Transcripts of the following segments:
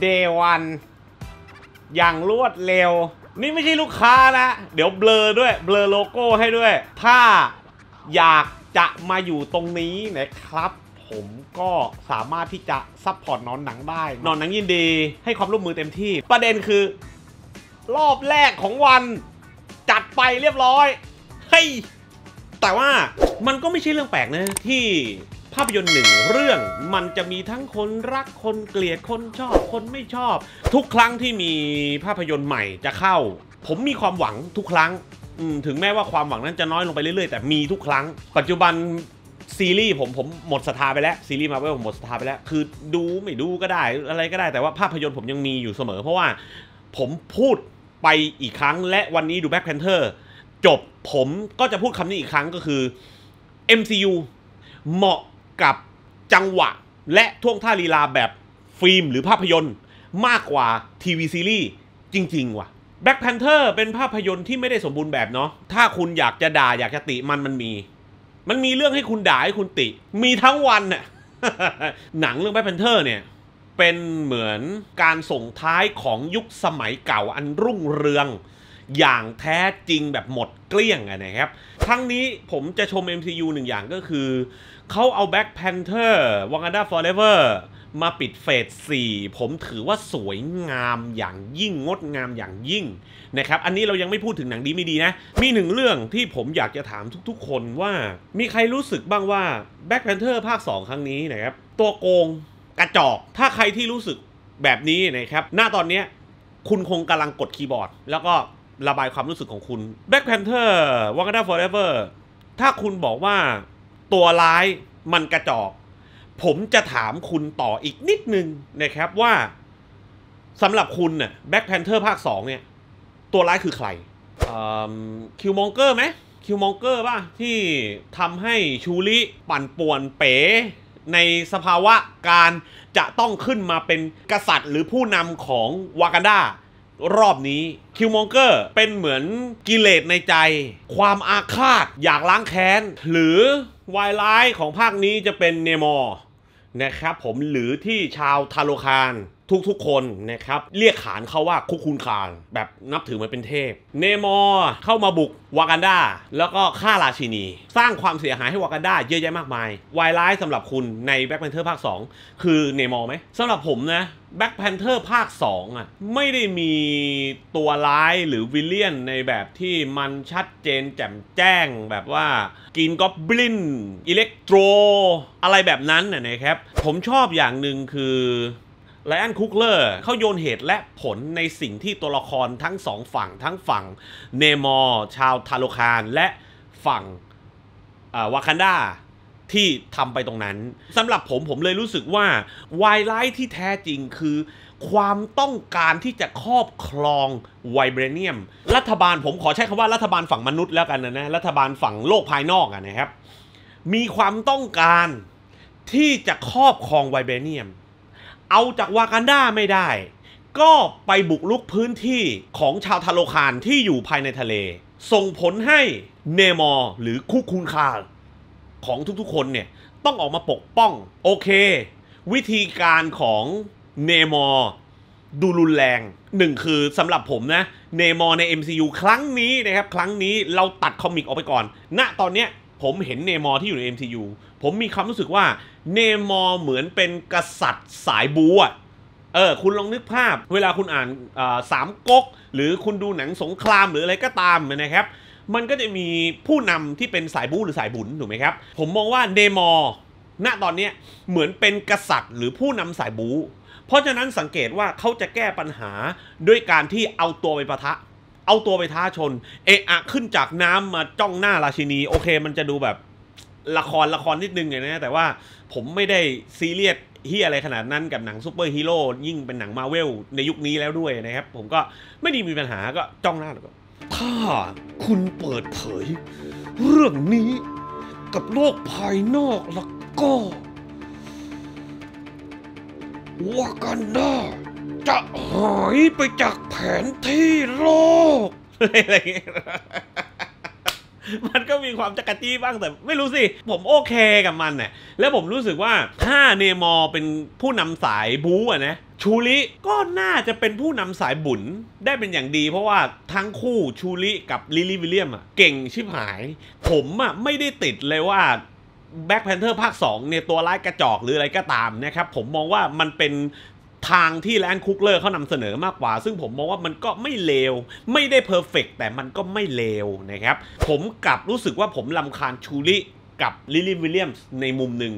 เดวันอย่างรวดเร็ว นี่ไม่ใช่ลูกค้านะ เดี๋ยวเบลอด้วยเบลอโลโก้ให้ด้วย ถ้าอยากจะมาอยู่ตรงนี้นะครับ ผมก็สามารถที่จะ ซัพพอร์ตนอนหนังได้ นอนหนังยินดี ให้ความร่วมมือเต็มที่ประเด็นคือ รอบแรกของวันจัดไปเรียบร้อย เฮ้ย แต่ว่ามันก็ไม่ใช่เรื่องแปลกนะที่ภาพยนตร์หนึ่งเรื่องมันจะมีทั้งคนรักคนเกลียดคนชอบคนไม่ชอบ ทุกครั้งที่มีภาพยนตร์ใหม่จะเข้า ผมมีความหวังทุกครั้งถึงแม้ว่าความหวังนั้นจะน้อยลงไปเรื่อยๆ แต่มีทุกครั้ง ปัจจุบันซีรีส์ผมผมหมดศรัทธาไปแล้วซีรีส์มาเวลผมหมดศรัทธาไปแล้วคือดูไม่ดูก็ได้ อะไรก็ได้แต่ว่าภาพยนตร์ผมยังมีอยู่เสมอ เพราะว่าผมพูดไปอีกครั้งและวันนี้ดูแบ็คแพนเทอร์จบผมก็จะพูดคำนี้อีกครั้งก็คือ MCU เหมาะกับ จังหวะและท่วงท่าลีลาแบบฟิล์มหรือภาพยนตร์ มากกว่าทีวีซีรีส์ จริงๆ ว่ะ Black Panther เป็นภาพยนตร์ที่ไม่ได้สมบูรณ์แบบเนาะถ้าคุณอยากจะด่าอยากจะติมันมันมี มันมีเรื่องให้คุณด่าให้คุณติ มีทั้งวันน่ะหนังเรื่อง Black Panther เนี่ยเป็นเหมือนการส่งท้ายของยุคสมัยเก่าอันรุ่งเรืองอย่างแท้จริงแบบหมดเกลี้ยงนะครับ ทั้งนี้ผมจะชม MCU หนึ่งอย่างก็คือ เขาเอา Black Panther Wakanda Forever มาปิดเฟส4ผมถือว่าสวยงามอย่างยิ่งงดงามอย่างยิ่ง นะครับ อันนี้เรายังไม่พูดถึงหนังดีไม่ดีนะ มีหนึ่งเรื่องที่ผมอยากจะถามทุก ๆ คนว่ามีใครรู้สึกบ้างว่า Black Panther ภาค 2 ครั้งนี้นะครับ ตัวโกงกระจอกถ้าใครที่รู้สึกแบบนี้นะครับหน้าตอนนี้คุณคงกำลังกดคีย์บอร์ด แล้วก็ระบายความรู้สึกของคุณ Black Panther w a k a d a Forever ถ้าคุณบอกว่าตัวร้ายมันกระจอก ผมจะถามคุณต่ออีกนิดนึงนะครับว่าสำหรับคุณน่ะ Black Panther ภาค2เนี่ยตัวร้ายคือใครคิวมองเกอร์ไหมคิวมองเกอร์ป่ะ ที่ทำให้ชูริปั่นป่วนเป๋ ในสภาวะการจะต้องขึ้นมาเป็นกษัตริย์ หรือผู้นำของวากันดารอบนี้ คิวมองเกอร์เป็นเหมือนกิเลสในใจ ความอาฆาตอยากล้างแค้น หรือวายไลของภาคนี้จะเป็นเนมอร์นะครับผมหรือที่ชาวทาโลคารทุกๆคนนะครับ เรียกขานเขาว่าคุกคุนคานแบบนับถือมันเป็นเทพเนมอร์เข้ามาบุกวากันดาแล้วก็ฆ่าราชินี สร้างความเสียหายให้วากันดาเยอะแยะมากมาย วายร้ายสำหรับคุณในแบ็คแพนเทอร์ภาค2คือเนมอร์ไหมสำหรับผมนะแบ็คแพนเทอร์ภาค2อ่ะ ไม่ได้มีตัวร้ายหรือวิลเลียนในแบบที่มันชัดเจน แจ่มแจ้งแบบว่ากินกอบลินอิเล็กโทร อะไรแบบนั้นนะครับผมชอบอย่างหนึ่งคือไลออนคุกเลอร์เขาโยนเหตุและผลในสิ่งที่ตัวละครทั้งสองฝั่งทั้งฝั่งเนมอร์ชาวทาโลคารและฝั่งวากันดาที่ทำไปตรงนั้นสำหรับผมผมเลยรู้สึกว่าวายไลท์ที่แท้จริงคือความต้องการที่จะครอบครองไวเบรเนียมรัฐบาลผมขอใช้คำว่ารัฐบาลฝั่งมนุษย์แล้วกันนะนะรัฐบาลฝั่งโลกภายนอกนะครับมีความต้องการที่จะครอบครองไวเบรเนียมเอาจากวากันดาไม่ได้ ก็ไปบุกลุกพื้นที่ของชาวทาโลคารที่อยู่ภายในทะเล ส่งผลให้เนมอร์หรือคุคุนคาของทุกๆคนเนี่ย ต้องออกมาปกป้อง โอเค วิธีการของเนมอร์ดูรุนแรงหนึ่งคือสำหรับผมนะเนมอร์ใน MCU ครั้งนี้นะครับ ครั้งนี้เราตัดคอมิกออกไปก่อนณนะตอนเนี้ยผมเห็นเนมอที่อยู่ใน MCU ผมมีความรู้สึกว่าเนมอเหมือนเป็นกษัตริย์สายบูอ่ะเออคุณลองนึกภาพ เวลาคุณอ่านสามก๊กหรือคุณดูหนังสงครามหรืออะไรก็ตามนะครับมันก็จะมีผู้นำที่เป็นสายบูหรือสายบุญถูกไหมครับผมมองว่าเนมอร์ณตอนนี้เหมือนเป็นกษัตริย์ หรือผู้นำสายบู เพราะฉะนั้นสังเกตว่าเขาจะแก้ปัญหาด้วยการที่เอาตัวไปประทะเอาตัวไปท้าชน เอะอะขึ้นจากน้ำมาจ้องหน้าราชินี โอเคมันจะดูแบบละครละครนิดนึงไงนะ แต่ว่าผมไม่ได้ซีเรียสเฮียอะไรขนาดนั้นกับหนังซูเปอร์ฮีโร่ ยิ่งเป็นหนังมาเวลในยุคนี้แล้วด้วยนะครับ ผมก็ไม่ได้มีปัญหาก็จ้องหน้าแล้วก็ถ้าคุณเปิดเผย เรื่องนี้กับโลกภายนอกแล้วก็วากันดาจะหายไปจากแผนที่โลกอะไรอย่างเงี้ย มันก็มีความจักรจี้บ้างแต่ ไม่รู้สิ ผมโอเคกับมันเนี่ยแล้วผมรู้สึกว่าถ้าเนมอเป็นผู้นำสายบู๊อะนะชูริก็น่าจะเป็นผู้นำสายบุญ ได้เป็นอย่างดี เพราะว่าทั้งคู่ชูริกับลิลี่วิลเลียมอ่ะเก่งชิบหาย ผมอ่ะไม่ได้ติดเลยว่า แบ็คแพนเทอร์ภาค2เนี่ยตัวร้ายกระจอกหรืออะไรก็ตามนะครับผมมองว่ามันเป็นทางที่แลนคุกเลอร์เขานำเสนอมากกว่า ซึ่งผมมองว่ามันก็ไม่เลวไม่ได้เพอร์เฟกแต่มันก็ไม่เลวนะครับ ผมกลับรู้สึกว่าผมลำคาญชูริกับลิลลี่วิลเลียมส์ในมุมหนึ่ง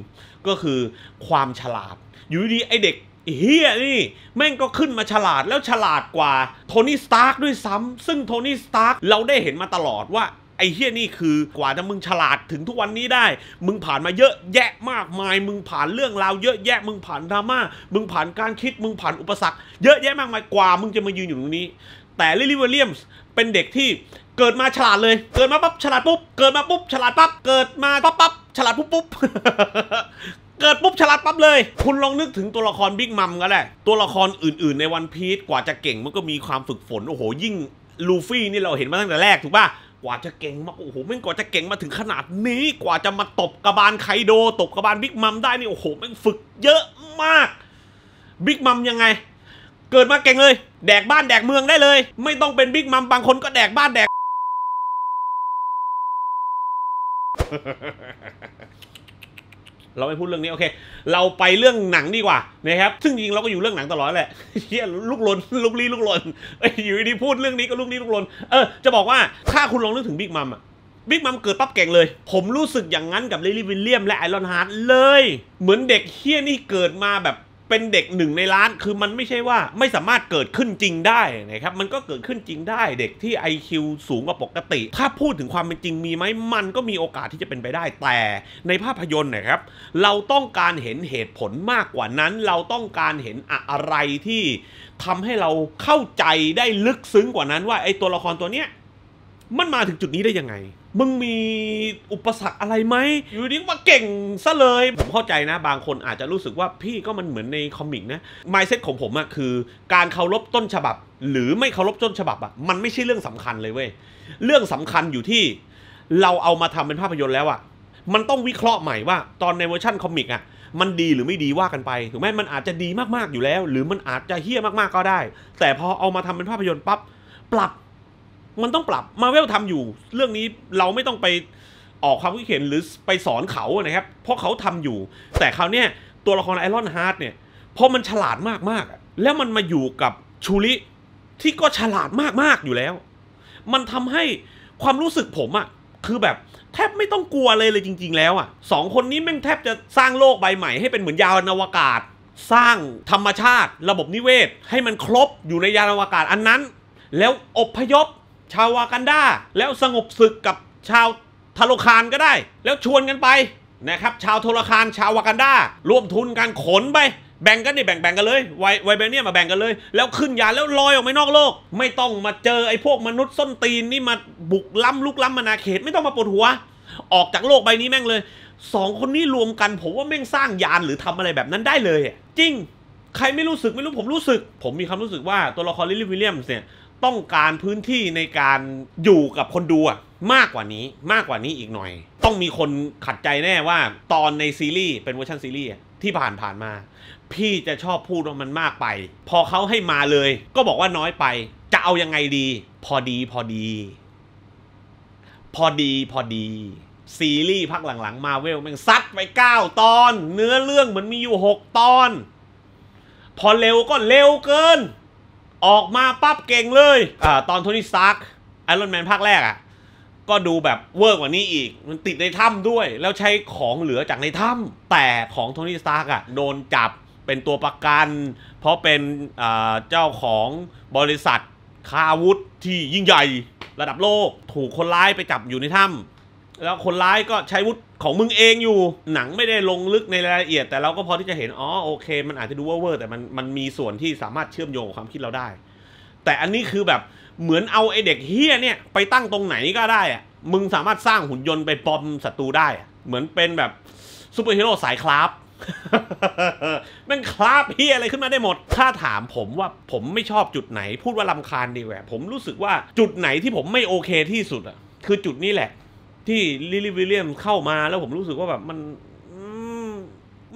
ก็คือความฉลาด อยู่ดีไอเด็กเฮียนี่ แม่งก็ขึ้นมาฉลาดแล้วฉลาดกว่า โทนี่สตาร์กด้วยซ้ำซึ่งโทนี่สตาร์กเราได้เห็นมาตลอดว่าไอ้เฮี้ยนี่คือกว่าจะมึงฉลาดถึงทุกวันนี้ได้ มึงผ่านมาเยอะแยะมากมายมึงผ่านเรื่องราว เยอะแยะมึงผ่านดราม่ามึงผ่านการคิดมึงผ่านอุปสรรค เยอะแยะมากมายกว่ามึงจะมายืนอยู่ตรงนี้ แต่ลิลี่วิลเลียมส์เป็นเด็กที่เกิดมาฉลาดเลย เกิดมาปั๊บฉลาดปุ๊บ เกิดมา ปุ๊บฉลาดปั๊บ เกิดมาปั๊บปั๊บฉลาดปุ๊บปุ๊บเกิดปุ๊บฉลาดปั๊บเลย คุณลองนึกถึงตัวละครบิ๊กมัมก็ได้ตัวละครอื่นๆ ในวันพีชกว่าจะเก่งมันก็มีความฝึกฝนโอ้โหยิ่งลูฟี่นี่เราเห็นมาตั้งแต่แรกถูกป่ะกว่าจะเก่งมากโอ้โหแม่งกว่าจะเก่งมาถึงขนาดนี้กว่าจะมาตบกระบาลไคโดตบกระบาลบิ๊กมัมได้นี่โอ้โหแม่งฝึกเยอะมากบิ๊กมัมยังไง เกิดมาเก่งเลย แดกบ้านแดกเมืองได้เลย ไม่ต้องเป็นบิ๊กมัมบางคนก็แดกบ้านแดกเราไม่พูดเรื่องนี้ โอเค เราไปเรื่องหนังดีกว่า นะครับ ซึ่งจริงเราก็อยู่เรื่องหนังตลอดแหละ เฮียลูกลนลูกลี้ลูกลนอยู่ดีพูดเรื่องนี้ก็ลูกลี้ลูกลน เออ จะบอกว่าถ้าคุณลองนึกถึงบิ๊กมัมอะบิ๊กมัมเกิดปั๊บเก่งเลย ผมรู้สึกอย่างนั้นกับลิลลี่วิลเลียมและไอรอนฮาร์ดเลย เหมือนเด็กเฮี้ยนี่เกิดมาแบบเป็นเด็กหนึ่งในล้าน คือมันไม่ใช่ว่าไม่สามารถเกิดขึ้นจริงได้ นะครับ มันก็เกิดขึ้นจริงได้ เด็กที่ IQ สูงกว่าปกติ ถ้าพูดถึงความเป็นจริงมีไหมมันก็มีโอกาสที่จะเป็นไปได้ แต่ในภาพยนตร์นะครับ เราต้องการเห็นเหตุผลมากกว่านั้น เราต้องการเห็นอะไรที่ทำให้เราเข้าใจได้ลึกซึ้งกว่านั้น ว่าไอ้ตัวละครตัวเนี้ยมันมาถึงจุดนี้ได้ยังไงมึงมีอุปสรรคอะไรไหม อยู่ดีมาเก่งซะเลยผมเข้าใจนะบางคนอาจจะรู้สึกว่าพี่ก็มันเหมือนในคอมิกนะไมเซ็ตของผมอะคือการเคารพต้นฉบับ หรือไม่เคารพต้นฉบับอะมันไม่ใช่เรื่องสำคัญเลยเว้ย เรื่องสำคัญอยู่ที่เราเอามาทำเป็นภาพยนตร์แล้วอะมันต้องวิเคราะห์ใหม่ว่า ตอนในเวอร์ชั่นคอมิกอะมันดีหรือไม่ดีว่ากันไปถูกไหมมันอาจจะดีมากๆอยู่แล้ว หรือมันอาจจะเฮี้ยมากๆก็ได้ แต่พอเอามาทำเป็นภาพยนตร์ปั๊บปรับมันต้องปรับมาเวลทำอยู่เรื่องนี้เราไม่ต้องไปออกความคิดเห็นหรือไปสอนเขานะครับเพราะเขาทำอยู่แต่คราวนี้ตัวละครไอรอนฮาร์ดเนี่ยพอมันฉลาดมากๆ แล้วมันมาอยู่กับชูริที่ก็ฉลาดมากๆ อยู่แล้ว มันทำให้ความรู้สึกผมอะคือแบบแทบไม่ต้องกลัวเลยเลยจริงๆ แล้วอะสองคนนี้แม่งแทบจะสร้างโลกใบใหม่ให้เป็นเหมือนยานอวกาศ สร้างธรรมชาติ ระบบนิเวศ ให้มันครบอยู่ในยานอวกาศอันนั้น แล้วอบพยพชาววากันดาแล้วสงบศึกกับชาวทาโลคานก็ได้ แล้วชวนกันไป นะครับ ชาวโทรคารชาววากันดาร่วมทุนการขนไป แบ่งกันดิแบ่งแบ่งกันเลยไวไวเบเนียมาแบ่งกันเลย แล้วขึ้นยานแล้วลอยออกไปนอกโลก ไม่ต้องมาเจอไอ้พวกมนุษย์ส้นตีนนี่มาบุกล้ำลุกล้ำมานาเขตไม่ต้องมาปวดหัวออกจากโลกใบนี้แม่งเลยสองคนนี้รวมกัน ผมว่าแม่งสร้างยานหรือทำอะไรแบบนั้นได้เลย จริง ใครไม่รู้สึกไม่รู้ผมรู้สึก ผมมีความรู้สึกว่าตัวละครลิลลี่วิลเลียมส์เนี่ยต้องการพื้นที่ในการอยู่กับคนดูอะมากกว่านี้มากกว่านี้อีกหน่อย ต้องมีคนขัดใจแน่ว่า ตอนในซีรีส์เป็นเวอร์ชันซีรีส์ที่ผ่านผ่านมา พี่จะชอบพูดว่ามันมากไป พอเขาให้มาเลย ก็บอกว่าน้อยไป จะเอายังไงดี พอดีพอดี พอดีพอดีซีรีส์พักหลังๆมาเวลแม่งซัดไป9ตอน เนื้อเรื่องเหมือนมีอยู่6ตอน พอเร็วก็เร็วเกินออกมาปั๊บเก่งเลยอ่าตอนโทนี่สตาร์กไอรอนแมนภาคแรกอ่ะก็ดูแบบเวอร์กว่านี้อีก มันติดในถ้ำด้วย แล้วใช้ของเหลือจากในถ้ำแต่ของโทนี่สตาร์กอ่ะโดนจับเป็นตัวประกัน เพราะเป็นเจ้าของบริษัทคาวุธที่ยิ่งใหญ่ระดับโลกถูกคนร้ายไปจับอยู่ในถ้ำแล้วคนร้ายก็ใช้วุธของมึงเองอยู่ หนังไม่ได้ลงลึกในรายละเอียด แต่เราก็พอที่จะเห็น อ๋อ โอเค มันอาจจะดูเวอร์แต่มันมันมีส่วนที่สามารถเชื่อมโยงความคิดเราได้ แต่อันนี้คือแบบเหมือนเอาไอเด็กเฮียเนี่ย ไปตั้งตรงไหนก็ได้อะมึงสามารถสร้างหุ่นยนต์ไปปอมศัตรูได้ เหมือนเป็นแบบซูเปอร์ฮีโร่สายคราฟมันคราฟเฮียอะไรขึ้นมาได้หมด ถ้าถามผมว่าผมไม่ชอบจุดไหน พูดว่าลำคาญดีกว่าผมรู้สึกว่าจุดไหนที่ผมไม่โอเค ที่สุดอะคือจุดนี้แหละที่ลิลลี่วิลเลียมเข้ามาแล้วผมรู้สึกว่าแบบ มัน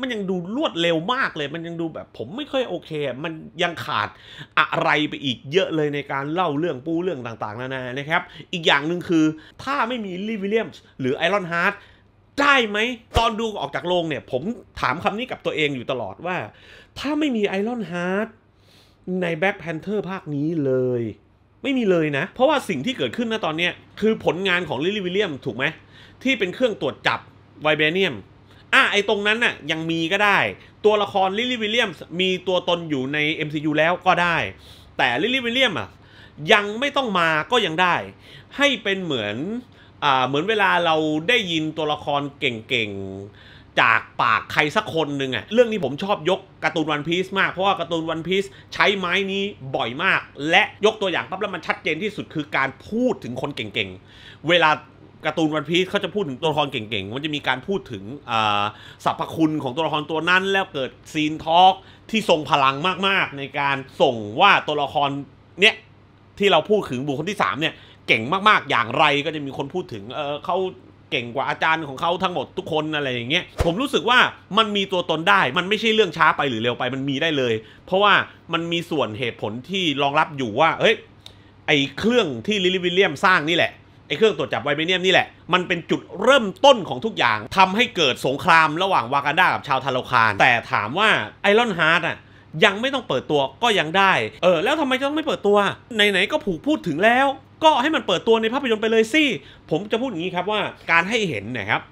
มันยังดูรวดเร็วมากเลย มันยังดูแบบผมไม่ค่อยโอเค มันยังขาดอะไรไปอีกเยอะเลยในการเล่าเรื่องปูเรื่องต่างๆนานานะครับ อีกอย่างหนึ่งคือถ้าไม่มีลิวิเลียมหรือไอรอนฮาร์ดได้ไหม ตอนดูออกจากโรงเนี่ย ผมถามคำนี้กับตัวเองอยู่ตลอดว่า ถ้าไม่มีไอรอนฮาร์ดในแบ็คแพนเทอร์ภาคนี้เลยไม่มีเลยนะ เพราะว่าสิ่งที่เกิดขึ้นนะตอนนี้คือผลงานของลิลลี่วิลเลียมถูกไหมที่เป็นเครื่องตรวจจับไวเบเนียมอ่ะไอตรงนั้นน่ะยังมีก็ได้ ตัวละครลิลลี่วิลเลียมมีตัวตนอยู่ใน MCU แล้วก็ได้ แต่ลิลลี่วิลเลียมอ่ะยังไม่ต้องมาก็ยังได้ ให้เป็นเหมือนอ่าเหมือนเวลาเราได้ยินตัวละครเก่งๆจากปากใครสักคนหนึ่งอะเรื่องนี้ผมชอบยกการ์ตูนวันพีซมากเพราะว่าการ์ตูนวันพีซใช้ไม้นี้บ่อยมาก และยกตัวอย่างปั๊บแล้วมันชัดเจนที่สุดคือการพูดถึงคนเก่งๆ เวลาการ์ตูนวันพีซเขาจะพูดถึงตัวละครเก่งๆ มันจะมีการพูดถึงสรรพคุณของตัวละครตัวนั้น แล้วเกิดซีนทอล์กที่ทรงพลังมากๆ ในการส่งว่าตัวละครเนี้ยที่เราพูดถึงบุคคลที่3เนี่ยเก่งมากๆ อย่างไรก็จะมีคนพูดถึงเออเขาเก่งกว่าอาจารย์ของเขาทั้งหมดทุกคนอะไรอย่างเงี้ย ผมรู้สึกว่ามันมีตัวตนได้มันไม่ใช่เรื่องช้าไปหรือเร็วไปมันมีได้เลย เพราะว่ามันมีส่วนเหตุผลที่รองรับอยู่ว่าเฮ้ยไอเครื่องที่ลิลลี่วิลเลียมสร้างนี่แหละไอเครื่องตรวจจับไวเบเนียมนี่แหละมันเป็นจุดเริ่มต้นของทุกอย่าง ทำให้เกิดสงครามระหว่างวากันดากับชาวทาโลคารแต่ถามว่าไอรอนฮาร์ดอ่ะยังไม่ต้องเปิดตัวก็ยังได้ เออแล้วทำไมจะต้องไม่เปิดตัวไหนๆก็ผูกพูดถึงแล้วก็ให้มันเปิดตัวในภาพยนตร์ไปเลยสิ ผมจะพูดอย่างนี้ครับว่าการให้เห็นนะครับ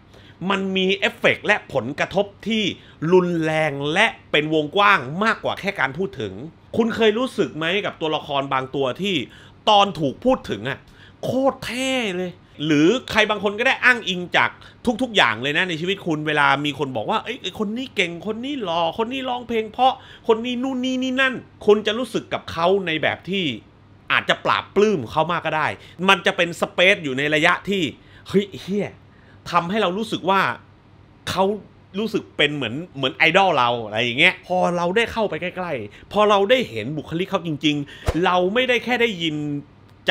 มันมีเอฟเฟกและผลกระทบที่รุนแรงและเป็นวงกว้างมากกว่าแค่การพูดถึง คุณเคยรู้สึกไหมกับตัวละครบางตัวที่ตอนถูกพูดถึงอะโคตรเท่เลย หรือใครบางคนก็ได้อ้างอิงจากทุกๆอย่างเลยนะในชีวิตคุณเวลามีคนบอกว่าไอ้คนนี้เก่งคนนี้หล่อคนนี้ร้องเพลง เพราะคนนี้นู่นนี่นี่นั่นคนจะรู้สึกกับเขาในแบบที่อาจจะปราบ ปลื้มเขามากก็ได้ มันจะเป็น สเปซอยู่ในระยะที่เฮ้ยเฮียทำให้เรารู้สึกว่าเขารู้สึกเป็นเหมือนเหมือนไอดอลเราอะไรอย่างเงี้ยพอเราได้เข้าไปใกล้ ๆ พอเราได้เห็นบุคลิกเขาจริง ๆ เราไม่ได้แค่ได้ยิน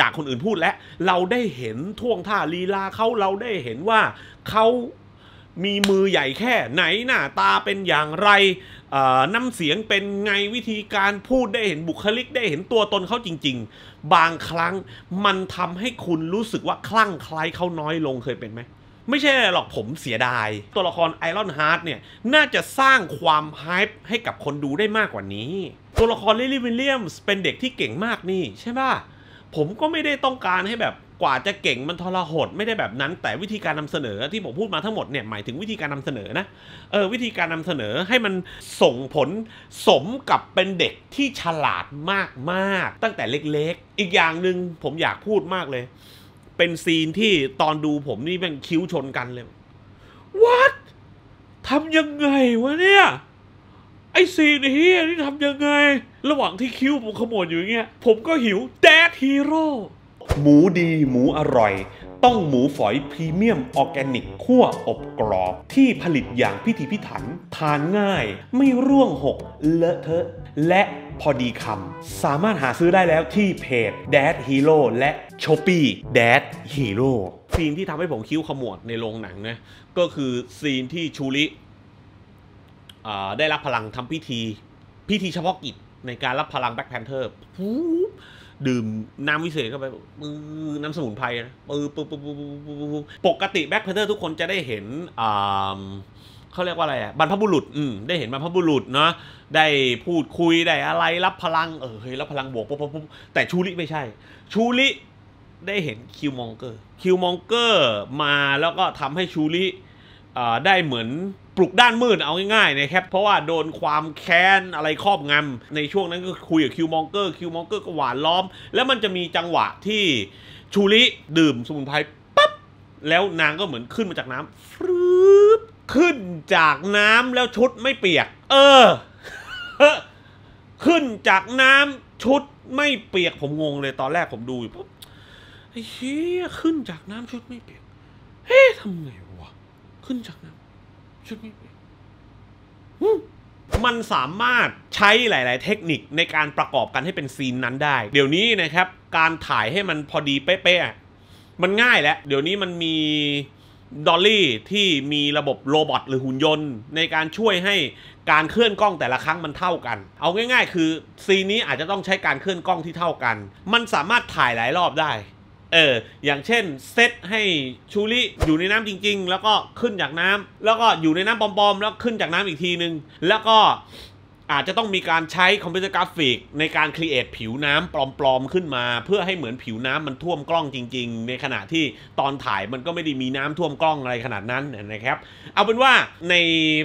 จากคนอื่นพูดและ เราได้เห็นท่วงท่าลีลาเขาเราได้เห็นว่าเขามีมือใหญ่แค่ ไหนหน้า ตาเป็นอย่างไรน้ำเสียงเป็นไงวิธีการพูดได้เห็นบุคลิกได้เห็นตัวตนเขาจริงๆ บางครั้งมันทำให้คุณรู้สึกว่าคลั่งใคล้เขาน้อยลงเคยเป็นไหม ไม่ใช่หรอกผมเสียดาย ตัวละครไอรอนฮาร์ดเนี่ย น่าจะสร้างความฮายให้กับคนดูได้มากกว่านี้ ตัวละครลิลลี่วิลเลียมส์เป็นเด็กที่เก่งมากนี่ ใช่ป่ะผมก็ไม่ได้ต้องการให้แบบกว่าจะเก่งมันทรหดไม่ได้แบบนั้น แต่วิธีการนำเสนอที่ผมพูดมาทั้งหมดเนี่ยหมายถึงวิธีการนำเสนอนะเออวิธีการนำเสนอให้มันส่งผลสมกับเป็นเด็กที่ฉลาดมาก ๆ ตั้งแต่เล็กๆ อีกอย่างหนึ่งผมอยากพูดมากเลย เป็นซีนที่ตอนดูผมนี่แม่นคิ้วชนกันเลยวัดทำยังไงวะเนี่ยไอซีนเฮียนี่ทำยังไง ระหว่างที่คิ้วผมขมวดอยู่เงี้ยผมก็หิวแดกฮีโร่หมูดีหมูอร่อย ต้องหมูฝอยพรีเมียมออแกนิกคั่วอบกรอบที่ผลิตอย่างพิธีพิถันทานง่าย ไม่ร่วงหก เลอะเทอะและพอดีคำสามารถหาซื้อได้แล้วที่เพจ Dad Hero และ s h o p e e Dad Hero ซีนที่ทำให้ผมคิ้วขมวดในโรงหนังนะก็คือซีนที่ชูริได้รับพลังทำพิธี พิธีเฉพาะกิจในการรับพลังแบ็คแพนเทอร์ดื่มน้ำวิเศษเข้าไปมือน้ำสมุนไพรนะืปปปปกติแบ็คแพนเทอร์ทุกคนจะได้เห็นอ่าเขาเรียกว่าอะไรอ่ะบรรพบุรุษอืมได้เห็นบรรพบุรุษเนาะได้พูดคุย ได้อะไรรับพลังเออเฮ้ยรับพลังบวกปุ๊บปุ๊บแต่ชูริไม่ใช่ ชูริได้เห็นคิวมองเกอร์คิวมองเกอร์มาแล้วก็ทำให้ชูริได้เหมือนปลุกด้านมืดเอาง่ายๆนะครับ เพราะว่าโดนความแค้น อะไรครอบงำในช่วงนั้นก็คุยกับคิวมองเกอร์ คิวมองเกอร์ก็หวานล้อม แล้วมันจะมีจังหวะที่ ชูริดื่มสมุนไพรปั๊บ แล้วนางก็เหมือนขึ้นมาจากน้ำฟรืบขึ้นจากน้ำแล้วชุดไม่เปียก เออ ขึ้นจากน้ำชุดไม่เปียกผมงงเลยตอนแรกผมดูอยู่ปุ๊บเฮ้ยขึ้นจากน้ำชุดไม่เปียก เฮ้ยทำไงขึ้นจากน้ำชุดนี้มันสามารถใช้หลาย ๆ เทคนิคในการประกอบกันให้เป็นซีนนั้นได้ เดี๋ยวนี้นะครับ การถ่ายให้มันพอดีเป๊ะๆมันง่ายแล้วเดี๋ยวนี้มันมีดอลลี่ที่มีระบบโรบอทหรือหุ่นยนต์ ในการช่วยให้การเคลื่อนกล้องแต่ละครั้งมันเท่ากัน เอาง่าย ๆ คือ ซีนนี้อาจจะต้องใช้การเคลื่อนกล้องที่เท่ากัน มันสามารถถ่ายหลายรอบได้เอออย่างเช่นเซตให้ชูริอยู่ในน้ำจริงๆ แล้วก็ขึ้นจากน้ำ แล้วก็อยู่ในน้ำปอมๆ แล้วขึ้นจากน้ำอีกทีนึง แล้วก็อาจจะต้องมีการใช้คอมพิวเตอร์กราฟิก ในการครีเอทผิวน้ำปลอมๆ ขึ้นมา เพื่อให้เหมือนผิวน้ำมันท่วมกล้องจริง ๆ ในขณะที่ตอนถ่ายมันก็ไม่ได้มีน้ำท่วมกล้องอะไรขนาดนั้นนะครับเอาเป็นว่าใน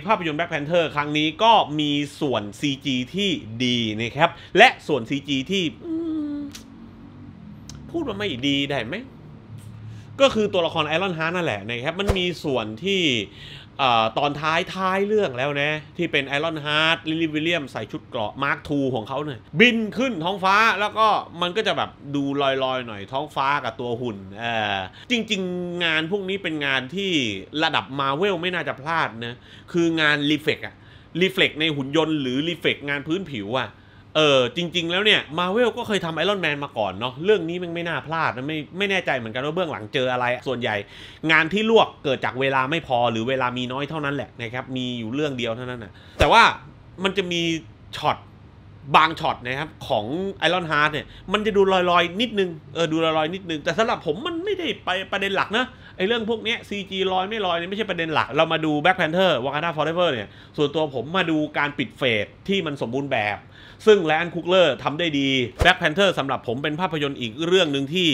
ภาพยนตร์แบ็คแพนเทอร์ครั้งนี้ก็มีส่วน CG ที่ดีนะครับและส่วน CG ที่พูดมาไม่ดีได้ไหม ก็คือตัวละครไอรอนฮาร์นั่นแหละนะครับ มันมีส่วนที่ตอนท้ายท้ายเรื่องแล้วนะ ที่เป็นไอรอนฮาร์ดลิลิวิลเลียม ใส่ชุดเกราะมาร์คทูของเขาเนี่ยบินขึ้นท้องฟ้าแล้วก็มันก็จะแบบดูลอยๆ หน่อยท้องฟ้ากับตัวหุ่นเออจริงๆ งานพวกนี้เป็นงานที่ระดับมาเวลไม่น่าจะพลาดนะ คืองานรีเฟกอะรีเฟกในหุ่นยนต์หรือรีเฟกงานพื้นผิวอะเออจริงๆแล้วเนี่ยมาเวลก็เคยทำไอรอนแมนมาก่อนเนาะเรื่องนี้มันไม่น่าพลาดนไม่ไม่แน่ใจเหมือนกันว่าเบื้องหลังเจออะไรส่วนใหญ่ งานที่ลวกเกิดจากเวลาไม่พอหรือเวลามีน้อยเท่านั้นแหละนะครับมีอยู่เรื่องเดียวเท่านั้นนะแต่ว่ามันจะมีช็อตบางช็อตนะครับของไอรอนฮาร์ดเนี่ยมันจะดูลอยๆ นิดนึงเออดูลอยๆ นิดนึงแต่สำหรับผมมันไม่ได้ไปประเด็นหลักนะไอ้เรื่องพวกนี้ี CG ลอยไม่ลอยนี่ไม่ใช่ประเด็นหลัก เรามาดู Black Panther Wakanda Forever เนี่ย ส่วนตัวผมมาดูการปิดเฟสที่มันสมบูรณ์แบบ ซึ่งแลนคุกเลอร์ทำได้ดี Black Panther สำหรับผมเป็นภาพยนตร์อีกเรื่องหนึ่งที่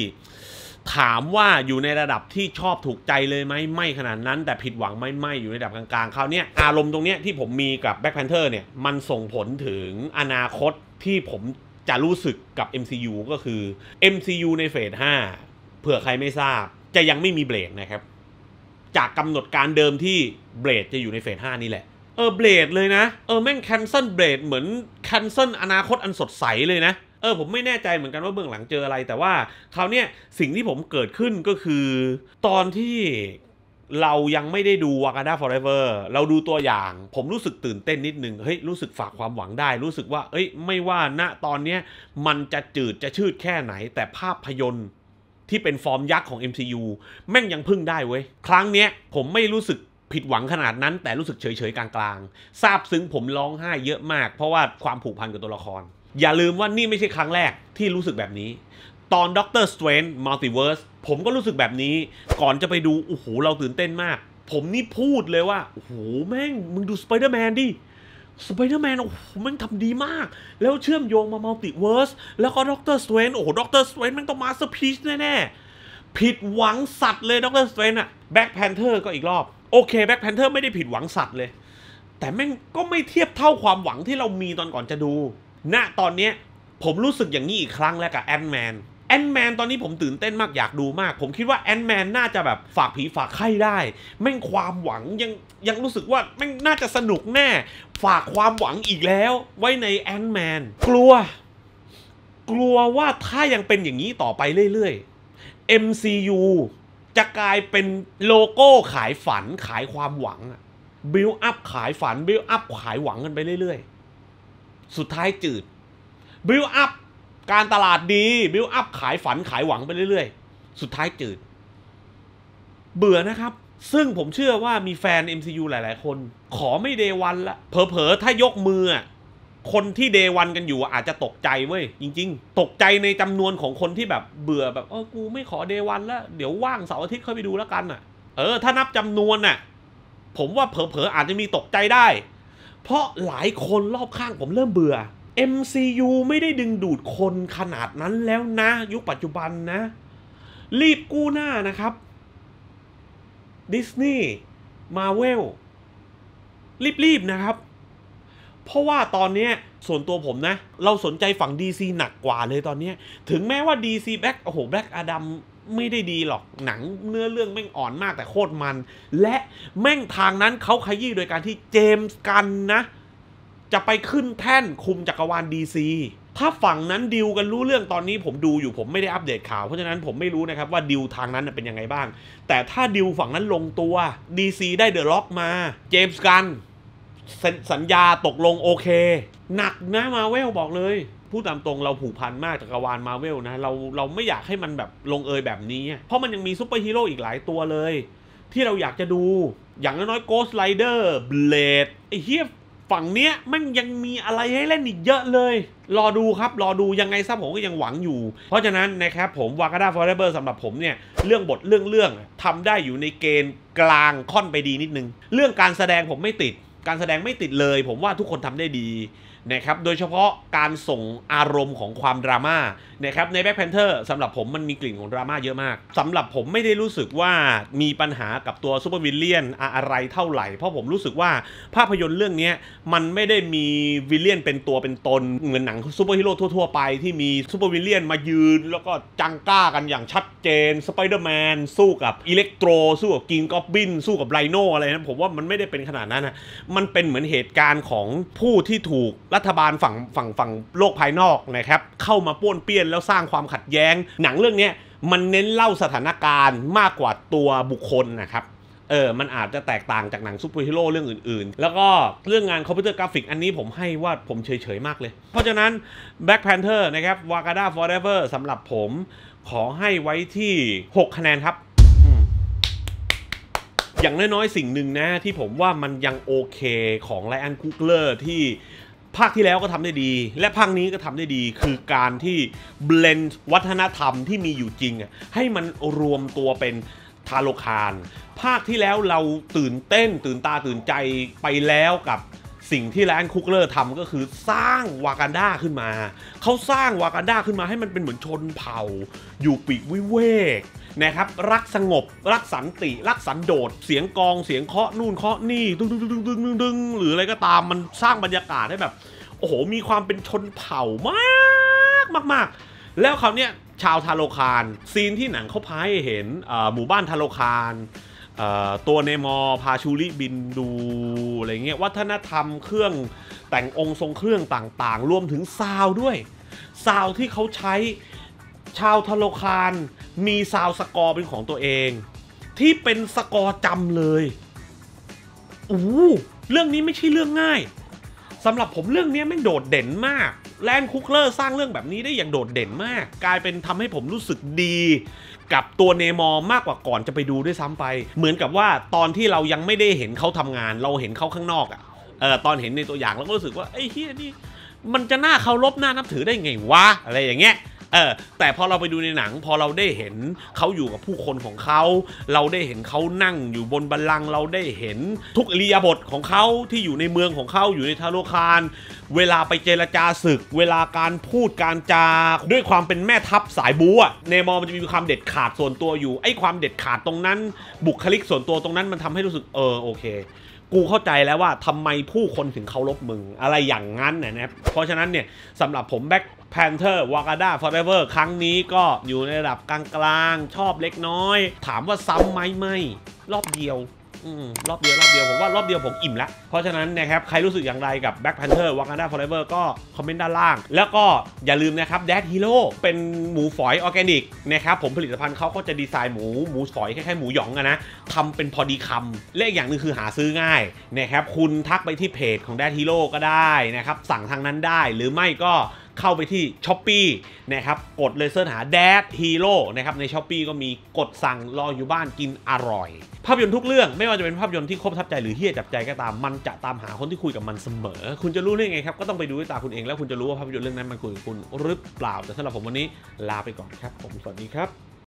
ถามว่าอยู่ในระดับที่ชอบถูกใจเลยไหมไม่ขนาดนั้น แต่ผิดหวังไม่ไม่อยู่ในระดับกลางๆคราวนี้อารมณ์ตรงนี้ที่ผมมีกับ Black Panther เนี่ยมันส่งผลถึงอนาคตที่ผมจะรู้สึกกับ MCU ก็คือ MCU ในเฟส5เผื่อใครไม่ทราบจะยังไม่มีเบรกนะครับ จากกำหนดการเดิมที่เบรดจะอยู่ในเฟสห้านี่แหละเออเบรดเลยนะเออแม่งแคนเซิลเบรดเหมือนแคนเซิลอนาคตอันสดใสเลยนะ เออ ผมไม่แน่ใจเหมือนกันว่าเบื้องหลังเจออะไร แต่ว่า คราวเนี้ยสิ่งที่ผมเกิดขึ้นก็คือ ตอนที่เรายังไม่ได้ดูวากาดาฟอร์เอเวอร์เราดูตัวอย่าง ผมรู้สึกตื่นเต้นนิดนึง เฮ้ย รู้สึกฝากความหวังได้ รู้สึกว่า เอ้ยไม่ว่าณตอนเนี้ยมันจะจืดจะชืดแค่ไหนแต่ภาพยนตร์ที่เป็นฟอร์มยักษ์ของ MCU แม่งยังพึ่งได้เว้ย ครั้งเนี้ย ผมไม่รู้สึกผิดหวังขนาดนั้น แต่รู้สึกเฉยๆกลางๆซาบซึ้งผมร้องไห้เยอะมากเพราะว่าความผูกพันกับตัวละคร อย่าลืมว่านี่ไม่ใช่ครั้งแรกที่รู้สึกแบบนี้ ตอนด็อกเตอร์สเตรนจ์มัลติเวิร์สผมก็รู้สึกแบบนี้ ก่อนจะไปดูโอ้โหเราตื่นเต้นมาก ผมนี่พูดเลยว่า โอ้โห แม่งมึงดูสไปเดอร์แมนดิสไปเดอร์แมนโอ้โหมันทำดีมาก แล้วเชื่อมโยงมามัลติเวิร์สแล้วก็ด็อกเตอร์สเวนโอ้โหด็อกเตอร์สเวนมันต้องมาสเีชแน่ๆผิดหวังสัตว์เลยด็อกเตอร์สเวนอะแบ็คแพนเทอร์ก็อีกรอบโอเคแบ็คแพนเทอร์ไม่ได้ผิดหวังสัตว์เลย แต่แม่งก็ไม่เทียบเท่าความหวังที่เรามีตอนก่อนจะดูณนะตอนเนี้ยผมรู้สึกอย่างนี้อีกครั้งแล้วกับแอนด์แมนแอนแมนตอนนี้ผมตื่นเต้นมากอยากดูมากผมคิดว่าแอนแมนน่าจะแบบฝากผีฝากไข้ได้แม่งความหวังยังยังรู้สึกว่าแม่งน่าจะสนุกแน่ ฝากความหวังอีกแล้วไว้ในแอนแมนกลัว กลัวว่าถ้ายังเป็นอย่างนี้ต่อไปเรื่อย ๆ MCU จะกลายเป็นโลโก้ขายฝันขายความหวังบิลอัพขายฝันบิลอัพขายหวังกันไปเรื่อยๆ สุดท้ายจืดบิลอัพการตลาดดี บิลอัพ ขายฝันขายหวังไปเรื่อย ๆ สุดท้ายจืด เบื่อนะครับ ซึ่งผมเชื่อว่ามีแฟน MCU หลาย ๆ คน ขอไม่เดวันละเผลอๆ ถ้ายกมือ คนที่เดวันกันอยู่อาจจะตกใจเว้ย จริงๆ ตกใจในจำนวนของคนที่แบบเบื่อแบบเออกูไม่ขอเดวันละเดี๋ยวว่างเสาร์อาทิตย์ค่อยไปดูแล้วกันอ่ะ เออ ถ้านับจำนวนน่ะ ผมว่าเผลอๆอาจจะมีตกใจได้ เพราะหลายคนรอบข้างผมเริ่มเบื่อ MCU ไม่ได้ดึงดูดคนขนาดนั้นแล้วนะ ยุคปัจจุบันนะ รีบกู้หน้านะครับดิสนีย์มาเวลรีบๆนะครับ เพราะว่าตอนนี้ส่วนตัวผมนะ เราสนใจฝั่ง DC หนักกว่าเลยตอนนี้ ถึงแม้ว่า DC Black โอ้โห Black Adam ไม่ได้ดีหรอกหนัง เนื้อเรื่องแม่งอ่อนมากแต่โคตรมัน และแม่งทางนั้นเขาขยี้โดยการที่เจมส์กันนะจะไปขึ้นแท่นคุมจักรวาลดีซีถ้าฝั่งนั้นดิวกันรู้เรื่องตอนนี้ผมดูอยู่ผมไม่ได้อัปเดตข่าวเพราะฉะนั้นผมไม่รู้นะครับว่าดิวทางนั้นเป็นยังไงบ้าง แต่ถ้าดิวฝั่งนั้นลงตัว DC ได้เดอะล็อกมาเจมส์กันสัญญาตกลงโอเค หนักนะมาเวลบอกเลย พูดตามตรงเราผูกพันมากจักรวาลมาเวลนะเราเราไม่อยากให้มันแบบลงเอยแบบนี้เพราะมันยังมีซูเปอร์ฮีโร่อีกหลายตัวเลยที่เราอยากจะดูอย่างน้อยๆโกสไลเดอร์เบลดไอ้เฮียฝั่งเนี้ยมันยังมีอะไรให้เล่นอีกเยอะเลย รอดูครับ รอดูยังไงซับผมก็ยังหวังอยู่ เพราะฉะนั้นนะครับผมวากาดาฟอร์เรเบอร์สำหรับผมเนี่ย เรื่องบทเรื่องเรื่องทำได้อยู่ในเกณฑ์กลางค่อนไปดีนิดนึง เรื่องการแสดงผมไม่ติด การแสดงไม่ติดเลยผมว่าทุกคนทำได้ดีนะครับ โดยเฉพาะการส่งอารมณ์ของความดราม่า นะครับ ในแบ็คแพนเทอร์สำหรับผมมันมีกลิ่นของดราม่าเยอะมาก สำหรับผมไม่ได้รู้สึกว่ามีปัญหากับตัวซูเปอร์วิลเลียนอะไรเท่าไหร่ เพราะผมรู้สึกว่าภาพยนตร์เรื่องนี้มันไม่ได้มีวิลเลียนเป็นตัวเป็นตนเหมือนหนังซูเปอร์ฮีโร่ทั่วๆ ไปที่มีซูเปอร์วิลเลียนมายืน แล้วก็จังก้ากันอย่างชัดเจน สไปเดอร์แมนสู้กับอิเล็กโทร สู้กับกิงกอบบินสู้กับไรโนอะไรนะผมว่ามันไม่ได้เป็นขนาดนั้นนะมันเป็นเหมือนเหตุการณ์ของผู้ที่ถูกรัฐบาลฝั่งฝั่งฝั่งโลกภายนอกนะครับ เข้ามาป้วนเปี้ยนแล้วสร้างความขัดแย้ง หนังเรื่องนี้มันเน้นเล่าสถานการณ์มากกว่าตัวบุคคลนะครับ เออ มันอาจจะแตกต่างจากหนังซูเปอร์ฮีโร่เรื่องอื่นๆ แล้วก็เรื่องงานคอมพิวเตอร์กราฟิก อันนี้ผมให้ว่าผมเฉยๆมากเลย เพราะฉะนั้น Black Panther นะครับ Wakanda Forever สำหรับผมขอให้ไว้ที่ 6 คะแนนครับ อย่างน้อยๆสิ่งหนึ่งนะ ที่ผมว่ามันยังโอเค ของไลออนคุกเลอร์ที่ภาคที่แล้วก็ทำได้ดี และภาคนี้ก็ทำได้ดีคือการที่เบลนด์วัฒนธรรมที่มีอยู่จริง ให้มันรวมตัวเป็นทาโลคารภาคที่แล้วเราตื่นเต้นตื่นตาตื่นใจไปแล้วกับสิ่งที่แลนคุกเลอร์ทำก็คือสร้างวากันดาขึ้นมาเขาสร้างวากันดาขึ้นมา ให้มันเป็นเหมือนชนเผ่า อยู่ปีกวิเวกนะครับ รักสงบรักสันติรักสันโดษเสียงกองเสียงเคาะนู่นเคาะนี่ดึงดึงดึงดึงดึงดงหรืออะไรก็ตามมัน สร้างบรรยากาศให้แบบ โอ้โห มีความเป็นชนเผ่ามากมากมากแล้วเขาเนี่ยชาวทาโลคารซีนที่หนังเขาพายเห็นหมู่บ้านทาโลคาร ตัวเนมอพาชูริบินดู อะไรเงี้ยวัฒนธรรมเครื่องแต่งองค์ทรงเครื่องต่างๆรวมถึงซาวด้วยซาวที่เขาใช้ชาวทโลคารมีซาวสกอร์เป็นของตัวเอง ที่เป็นสกอร์จำเลยอู้เรื่องนี้ไม่ใช่เรื่องง่าย สำหรับผมเรื่องนี้แม่งโดดเด่นมาก แลนคุกเลอร์สร้างเรื่องแบบนี้ได้อย่างโดดเด่นมาก กลายเป็นทำให้ผมรู้สึกดี กับตัวเนมอมากกว่าก่อนจะไปดูด้วยซ้ำไป เหมือนกับว่าตอนที่เรายังไม่ได้เห็นเขาทำงานเราเห็นเขาข้างนอกอะ่ะเออตอนเห็นในตัวอย่างเราก็รู้สึกว่าไอ้เฮียนี่มันจะน่าเคารพน่านับถือได้ไงวะอะไรอย่างเงี้ยเออแต่พอเราไปดูในหนังพอเราได้เห็นเขาอยู่กับผู้คนของเขาเราได้เห็นเขานั่ง อยู่บนบัลลังก์เราได้เห็นทุกอิริยาบถของเขาที่อยู่ในเมืองของเขาอยู่ในทาโรคารเวลาไปเจรจาศึก เวลาการพูดการจา ด้วยความเป็นแม่ทัพสายบูอะเนมอมันจะมีความเด็ดขาดส่วนตัวอยู่ไอ้ความเด็ดขาดตรงนั้นบุคลิกส่วนตัวตรงนั้นมันทำให้รู้สึกเออโอเค กูเข้าใจแล้วว่าทำไมผู้คนถึงเคารพมึงอะไรอย่างนั้นนะนะเพราะฉะนั้นเนี่ยสำหรับผมแบ็คแพนเทอร์วากาดาฟอร์เอเวอร์ครั้งนี้ก็อยู่ในระดับกลางๆ ชอบเล็กน้อย ถามว่าซ้ำไหมไม่ รอบเดียวรอบเดียวรอบเดียวผมว่ารอบเดียวผมอิ่มแล้วเพราะฉะนั้นนะครับใครรู้สึกอย่างไรกับ Black Panther Wakanda Forever ก็คอมเมนต์ด้านล่าง แล้วก็อย่าลืมนะครับ Dad Hero เป็นหมูฝอยออร์แกนิกนะครับผมผลิตภัณฑ์เขาก็จะดีไซน์หมู หมูฝอยคล้ายๆหมูหยองอะนะทำเป็นพอดีคำเลขอย่างนึงคือหาซื้อง่ายนะครับคุณทักไปที่เพจของ Dad Hero ก็ได้นะครับสั่งทางนั้นได้หรือไม่ก็เข้าไปที่ช h อป e e นะครับกดเลเซอร์หาแดดฮีโร่นะครับ ในช h อป e e ก็มีกดสั่งรออยู่บ้านกินอร่อย ภาพยนตร์ทุกเรื่องไม่ว่าจะเป็นภาพยนตร์ที่ครบทับใจหรือเฮี้ยจับใจก็ตาม มันจะตามหาคนที่คุยกับมันเสมอ คุณจะรู้ได้ไงครับก็ต้องไปดูด้วยตาคุณเองแล้วคุณจะรู้ว่าภาพยนตร์เรื่องนั้นมันคุยกับคุณหรือเปล่า แต่สำหรับผมวันนี้ลาไปก่อนครับผมสวัสดีครับ